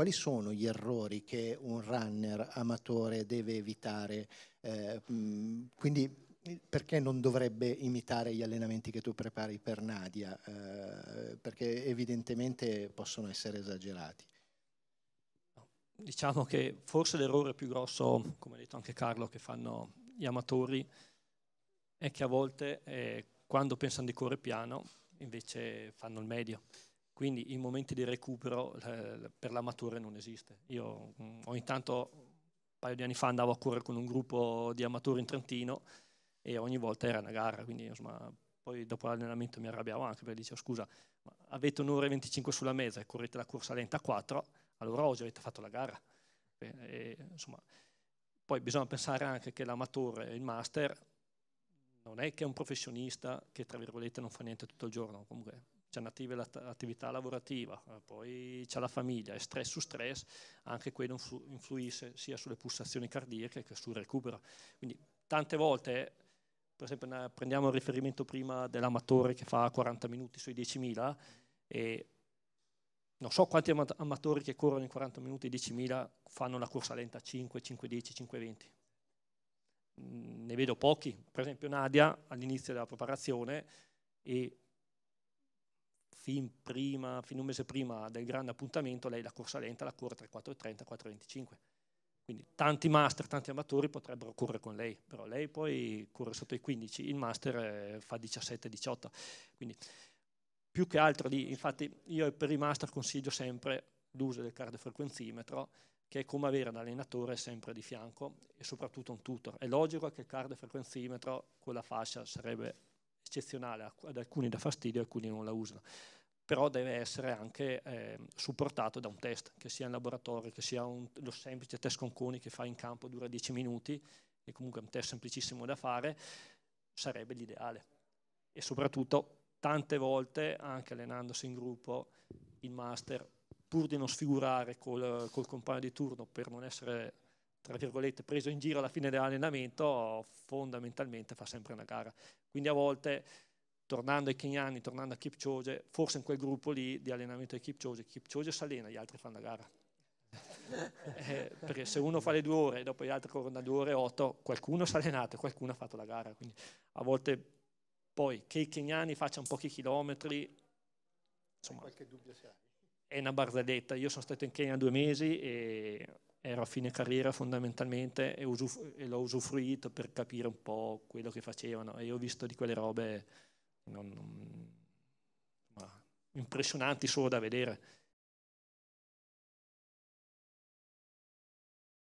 quali sono gli errori che un runner amatore deve evitare? Eh, quindi eh, perché non dovrebbe imitare gli allenamenti che tu prepari per Nadia? Eh, perché evidentemente possono essere esagerati. Diciamo che forse l'errore più grosso, come ha detto anche Carlo, che fanno gli amatori è che a volte eh, quando pensano di correre piano invece fanno il medio. Quindi i momenti di recupero eh, per l'amatore non esiste. Io mh, mm, ogni tanto, un paio di anni fa, andavo a correre con un gruppo di amatori in Trentino e ogni volta era una gara, quindi insomma, poi dopo l'allenamento mi arrabbiavo anche perché dicevo scusa, avete un'ora e 25 sulla mezza e correte la corsa lenta a 4, allora oggi avete fatto la gara. E, e, insomma, poi bisogna pensare anche che l'amatore il master non è che è un professionista che tra virgolette non fa niente tutto il giorno, comunque c'è un'attività lavorativa, eh, poi c'è la famiglia, e stress su stress, anche quello influisce sia sulle pulsazioni cardiache che sul recupero. Quindi tante volte, per esempio prendiamo il riferimento prima dell'amatore che fa 40 minuti sui 10.000 e non so quanti amatori che corrono in 40 minuti e 10.000 fanno una corsa lenta 5, 5, 10, 5, 20. Ne vedo pochi, per esempio Nadia all'inizio della preparazione e fin, prima, fin un mese prima del grande appuntamento, lei la corsa lenta la corre tra 4.30 e 4.25. Quindi tanti master, tanti amatori potrebbero correre con lei, però lei poi corre sotto i 15, il master eh, fa 17-18. Quindi più che altro lì, infatti io per i master consiglio sempre l'uso del cardiofrequenzimetro, che è come avere un allenatore sempre di fianco e soprattutto un tutor. È logico che il cardiofrequenzimetro con la fascia sarebbe eccezionale, ad alcuni dà fastidio, alcuni non la usano però deve essere anche eh, supportato da un test, che sia in laboratorio, che sia un, lo semplice test con coni che fa in campo, dura 10 minuti, e comunque è un test semplicissimo da fare, sarebbe l'ideale. E soprattutto tante volte, anche allenandosi in gruppo, il master, pur di non sfigurare col, col compagno di turno per non essere tra virgolette, preso in giro alla fine dell'allenamento, fondamentalmente fa sempre una gara. Quindi a volte, tornando ai keniani, tornando a Kipchoge, forse in quel gruppo lì di allenamento di Kipchoge, Kipchoge salena, gli altri fanno la gara. eh, perché se uno fa le due ore e dopo gli altri corrono due ore e otto, qualcuno si è allenato e qualcuno ha fatto la gara. Quindi a volte poi che i keniani facciano pochi chilometri, insomma, è una barzelletta. Io sono stato in Kenya due mesi e ero a fine carriera fondamentalmente e, usuf- e, l'ho usufruito per capire un po' quello che facevano e io ho visto di quelle robe non, non, impressionanti solo da vedere